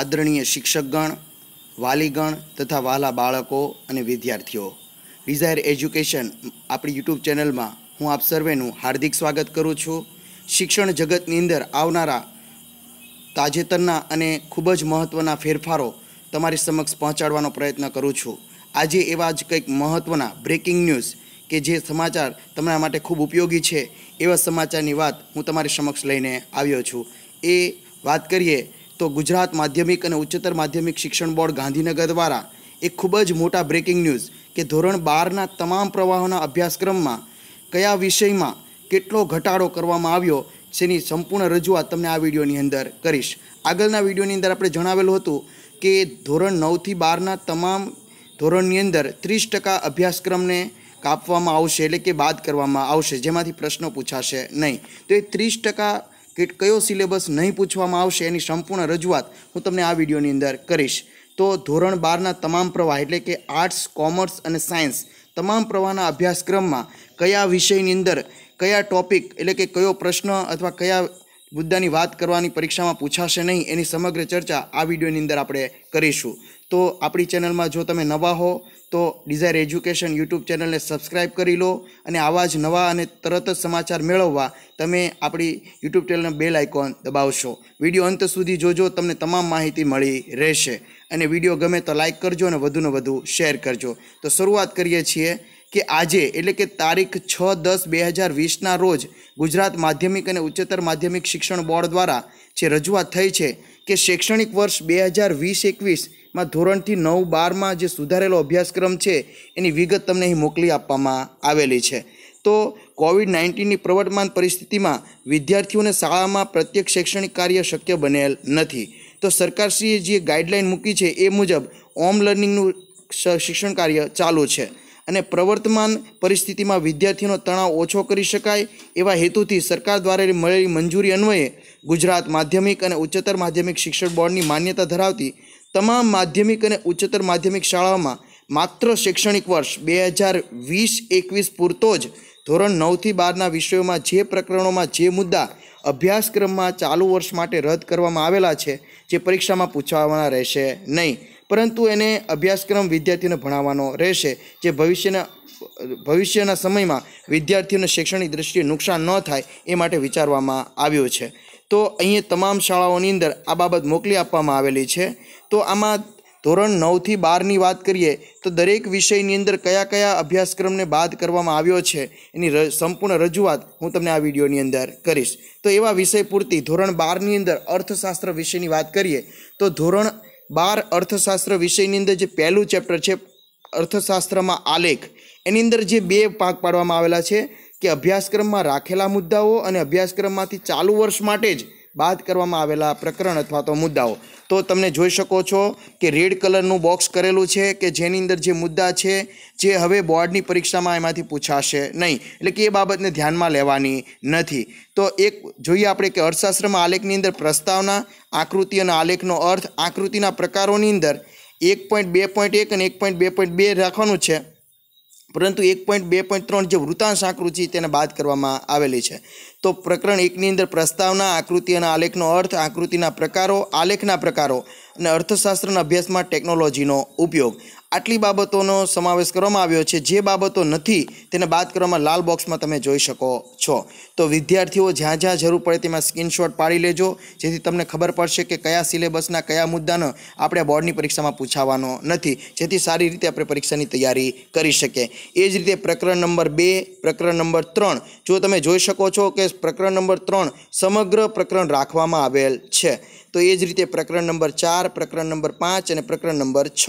આદરણીય શિક્ષકગણ વાલીગણ તથા વહાલા બાળકો અને વિદ્યાર્થીઓ વિઝાયર એજ્યુકેશન આપણી યુટ્યુબ ચેનલમાં હું આપ સર્વેનું હાર્દિક સ્વાગત કરું છું શિક્ષણ જગતની અંદર આવનારા તાજેતરના અને ખૂબ જ મહત્ત્વના ફેરફારો તમારી સમક્ષ પહોંચાડવાનો પ્રયત્ન કરું છું આજે એવા જ કંઈક મહત્ત્વના બ્રેકિંગ ન્યૂઝ કે જે સમાચાર તમારા માટે ખૂબ ઉપયોગી છે એવા સમાચારની વાત હું તમારી સમક્ષ લઈને આવ્યો છું એ વાત કરીએ તો ગુજરાત માધ્યમિક અને ઉચ્ચતર માધ્યમિક શિક્ષણ બોર્ડ ગાંધીનગર દ્વારા એક ખૂબ જ મોટા બ્રેકિંગ ન્યૂઝ કે ધોરણ બારના તમામ પ્રવાહોના અભ્યાસક્રમમાં કયા વિષયમાં કેટલો ઘટાડો કરવામાં આવ્યો જેની સંપૂર્ણ રજૂઆત તમને આ વિડીયોની અંદર કરીશ આગળના વિડીયોની અંદર આપણે જણાવેલું હતું કે ધોરણ નવથી બારના તમામ ધોરણની અંદર ત્રીસ ટકા અભ્યાસક્રમને કાપવામાં આવશે એટલે કે બાદ કરવામાં આવશે જેમાંથી પ્રશ્નો પૂછાશે નહીં તો એ ત્રીસ ટકા કે કયો સિલેબસ નહીં પૂછવામાં આવશે એની સંપૂર્ણ રજૂઆત હું તમને આ વિડીયોની અંદર કરીશ તો ધોરણ બારના તમામ પ્રવાહ એટલે કે આર્ટ્સ કોમર્સ અને સાયન્સ તમામ પ્રવાહના અભ્યાસક્રમમાં કયા વિષયની અંદર કયા ટોપિક એટલે કે કયો પ્રશ્ન અથવા કયા મુદ્દાની વાત કરવાની પરીક્ષામાં પૂછાશે નહીં એની સમગ્ર ચર્ચા આ વિડીયોની અંદર આપણે કરીશું તો આપણી ચેનલમાં જો તમે નવા હો તો ડિઝાયર એજ્યુકેશન યુટ્યુબ ચેનલને સબસ્ક્રાઇબ કરી લો અને આવા જ નવા અને તરત જ સમાચાર મેળવવા તમે આપણી યુટ્યુબ ચેનલને બેલ આઇકોન દબાવશો વિડીયો અંત સુધી જોજો તમને તમામ માહિતી મળી રહેશે અને વિડીયો ગમે તો લાઇક કરજો અને વધુને વધુ શેર કરજો તો શરૂઆત કરીએ છીએ કે આજે એટલે કે તારીખ છ દસ બે હજાર વીસના રોજ ગુજરાત માધ્યમિક અને ઉચ્ચતર માધ્યમિક શિક્ષણ બોર્ડ દ્વારા જે રજૂઆત થઈ છે કે શૈક્ષણિક વર્ષ બે હજાર વીસ એકવીસમાં ધોરણથી નવ બારમાં જે સુધારેલો અભ્યાસક્રમ છે એની વિગત તમને અહીં મોકલી આપવામાં આવેલી છે તો કોવિડ નાઇન્ટીનની પ્રવર્તમાન પરિસ્થિતિમાં વિદ્યાર્થીઓને શાળામાં પ્રત્યેક શૈક્ષણિક કાર્ય શક્ય બનેલ નથી તો સરકારશ્રીએ જે ગાઈડલાઇન મૂકી છે એ મુજબ ઓમ લર્નિંગનું શિક્ષણ કાર્ય ચાલુ છે અને પ્રવર્તમાન પરિસ્થિતિમાં વિદ્યાર્થીનો તણાવ ઓછો કરી શકાય એવા હેતુથી સરકાર દ્વારા મળેલી મંજૂરી અન્વયે ગુજરાત માધ્યમિક અને ઉચ્ચતર માધ્યમિક શિક્ષણ બોર્ડની માન્યતા ધરાવતી તમામ માધ્યમિક અને ઉચ્ચતર માધ્યમિક શાળાઓમાં માત્ર શૈક્ષણિક વર્ષ બે હજાર વીસ એકવીસ પૂરતો જ ધોરણ નવથી બારના વિષયોમાં જે પ્રકરણોમાં જે મુદ્દા અભ્યાસક્રમમાં ચાલુ વર્ષ માટે રદ કરવામાં આવેલા છે જે પરીક્ષામાં પૂછવાના રહેશે નહીં પરંતુ એને અભ્યાસક્રમ વિદ્યાર્થીને ભણાવવાનો રહેશે જે ભવિષ્યના ભવિષ્યના સમયમાં વિદ્યાર્થીઓને શૈક્ષણિક દૃષ્ટિએ નુકસાન ન થાય એ માટે વિચારવામાં આવ્યું છે તો અહીંયા તમામ શાળાઓની અંદર આ બાબત મોકલી આપવામાં આવેલી છે તો આમાં ધોરણ નવથી બારની વાત કરીએ તો દરેક વિષયની અંદર કયા કયા અભ્યાસક્રમને બાદ કરવામાં આવ્યો છે એની સંપૂર્ણ રજૂઆત હું તમને આ વિડીયોની અંદર કરીશ તો એવા વિષય પૂરતી ધોરણ બારની અંદર અર્થશાસ્ત્ર વિષયની વાત કરીએ તો ધોરણ બાર અર્થશાસ્ત્ર વિષયની અંદર જે પહેલું ચેપ્ટર છે અર્થશાસ્ત્રમાં આલેખ એની અંદર જે બે ભાગ પાડવામાં આવેલા છે કે અભ્યાસક્રમમાં રાખેલા મુદ્દાઓ અને અભ્યાસક્રમમાંથી ચાલુ વર્ષ માટે જ બાદ કરવામાં આવેલા પ્રકરણ અથવા તો મુદ્દાઓ તો તમને જોઈ શકો છો કે રેડ કલરનું બોક્સ કરેલું છે કે જેની અંદર જે મુદ્દા છે જે હવે બોર્ડની પરીક્ષામાં એમાંથી પૂછાશે નહીં એટલે કે એ બાબતને ધ્યાનમાં લેવાની નથી તો એક જોઈએ આપણે કે અર્થશાસ્ત્રમાં આલેખની અંદર પ્રસ્તાવના આકૃતિ અને આલેખનો અર્થ આકૃતિના પ્રકારોની અંદર એક પોઈન્ટ બે પોઈન્ટ એક અને એક પોઈન્ટ બે પોઈન્ટ બે રાખવાનું છે પરંતુ એક પોઈન્ટ બે પોઈન્ટ ત્રણ જે વૃતાંશ આકૃતિ તેને બાદ કરવામાં આવેલી છે તો પ્રકરણ એકની અંદર પ્રસ્તાવના આકૃતિ અને આલેખનો અર્થ આકૃતિના પ્રકારો આલેખના પ્રકારો અને અર્થશાસ્ત્રના અભ્યાસમાં ટેકનોલોજીનો ઉપયોગ આટલી બાબતોનો સમાવેશ કરવામાં આવ્યો છે જે બાબતો નથી તેને બાદ કરવામાં લાલ બોક્સમાં તમે જોઈ શકો છો તો વિદ્યાર્થીઓ જ્યાં જ્યાં જરૂર પડે તેમાં સ્ક્રીનશોટ પાડી લેજો જેથી તમને ખબર પડશે કે કયા સિલેબસના કયા મુદ્દાનો આપણે બોર્ડની પરીક્ષામાં પૂછાવાનો નથી જેથી સારી રીતે આપણે પરીક્ષાની તૈયારી કરી શકીએ એ જ રીતે પ્રકરણ નંબર બે પ્રકરણ નંબર ત્રણ જો તમે જોઈ શકો છો કે પ્રકરણ નંબર ત્રણ સમગ્ર પ્રકરણ રાખવામાં આવેલ છે તો એ જ રીતે પ્રકરણ નંબર ચાર પ્રકરણ નંબર પાંચ અને પ્રકરણ નંબર છ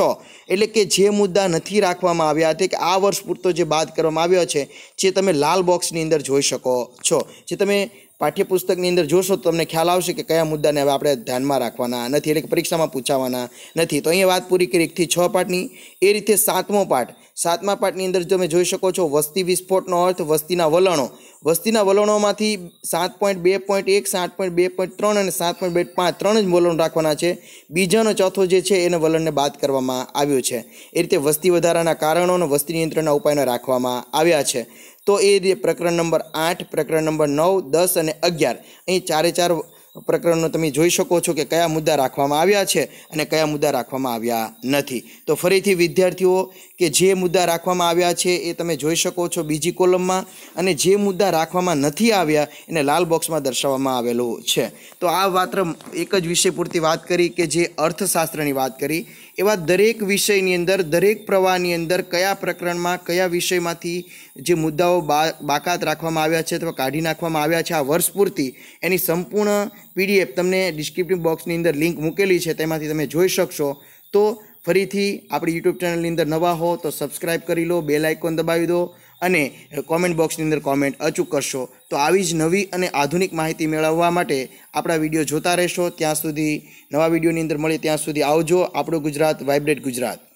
એટલે કે જે મુદ્દા નથી રાખવામાં આવ્યા હતા કે આ વર્ષ પૂરતો જે બાદ કરવામાં આવ્યો છે જે તમે લાલ બોક્સની અંદર જોઈ શકો છો જે તમે પાઠ્યપુસ્તકની અંદર જોશો તો તમને ખ્યાલ આવશે કે કયા મુદ્દાને હવે આપણે ધ્યાનમાં રાખવાના નથી એટલે કે પરીક્ષામાં પૂછાવાના નથી તો અહીંયા વાત પૂરી કરી એકથી છ પાઠની એ રીતે સાતમો પાઠ સાતમા પાઠની અંદર તમે જોઈ શકો છો વસ્તી વિસ્ફોટનો અર્થ વસ્તીના વલણો વસ્તીના વલણોમાંથી સાત પોઈન્ટ બે પોઈન્ટ એક સાત પોઈન્ટ બે પોઈન્ટ ત્રણ અને સાત પોઈન્ટ બે પાંચ ત્રણ જ વલણ રાખવાના છે બીજાનો ચોથો જે છે એને વલણને બાદ કરવામાં આવ્યો છે એ રીતે વસ્તી વધારાના કારણો અને વસ્તી નિયંત્રણના ઉપાયોને રાખવામાં આવ્યા છે તો એ પ્રકરણ નંબર આઠ પ્રકરણ નંબર નવ દસ અને અગિયાર અહીં ચારે ચાર પ્રકરણનો તમે જોઈ શકો છો કે કયા મુદ્દા રાખવામાં આવ્યા છે અને કયા મુદ્દા રાખવામાં આવ્યા નથી તો ફરીથી વિદ્યાર્થીઓ કે જે મુદ્દા રાખવામાં આવ્યા છે એ તમે જોઈ શકો છો બીજી કોલમમાં અને જે મુદ્દા રાખવામાં નથી આવ્યા એને લાલ બોક્સમાં દર્શાવવામાં આવેલું છે તો આ માત્ર એક જ વિષય પૂરતી વાત કરી કે જે અર્થશાસ્ત્રની વાત કરી એવા દરેક વિષયની અંદર દરેક પ્રવાહની અંદર કયા પ્રકરણમાં કયા વિષયમાંથી જે મુદ્દાઓ બાકાત રાખવામાં આવ્યા છે અથવા કાઢી નાખવામાં આવ્યા છે આ વર્ષ પૂરતી એની સંપૂર્ણ પીડીએફ તમને ડિસ્ક્રિપ્ટિવ બોક્સની અંદર લિંક મૂકેલી છે તેમાંથી તમે જોઈ શકશો તો ફરીથી આપણી યુટ્યુબ ચેનલની અંદર નવા હો તો સબસ્ક્રાઈબ કરી લો બેલ આઇકોન દબાવી દો અને કોમેન્ટ બોક્સની અંદર કોમેન્ટ અચૂક કરશો તો આવી જ નવી અને આધુનિક માહિતી મેળવવા માટે આપણા વિડીયો જોતા રહેશો ત્યાં સુધી નવા વિડીયોની અંદર મળીએ ત્યાં સુધી આવજો આપણું ગુજરાત વાઇબ્રેટ ગુજરાત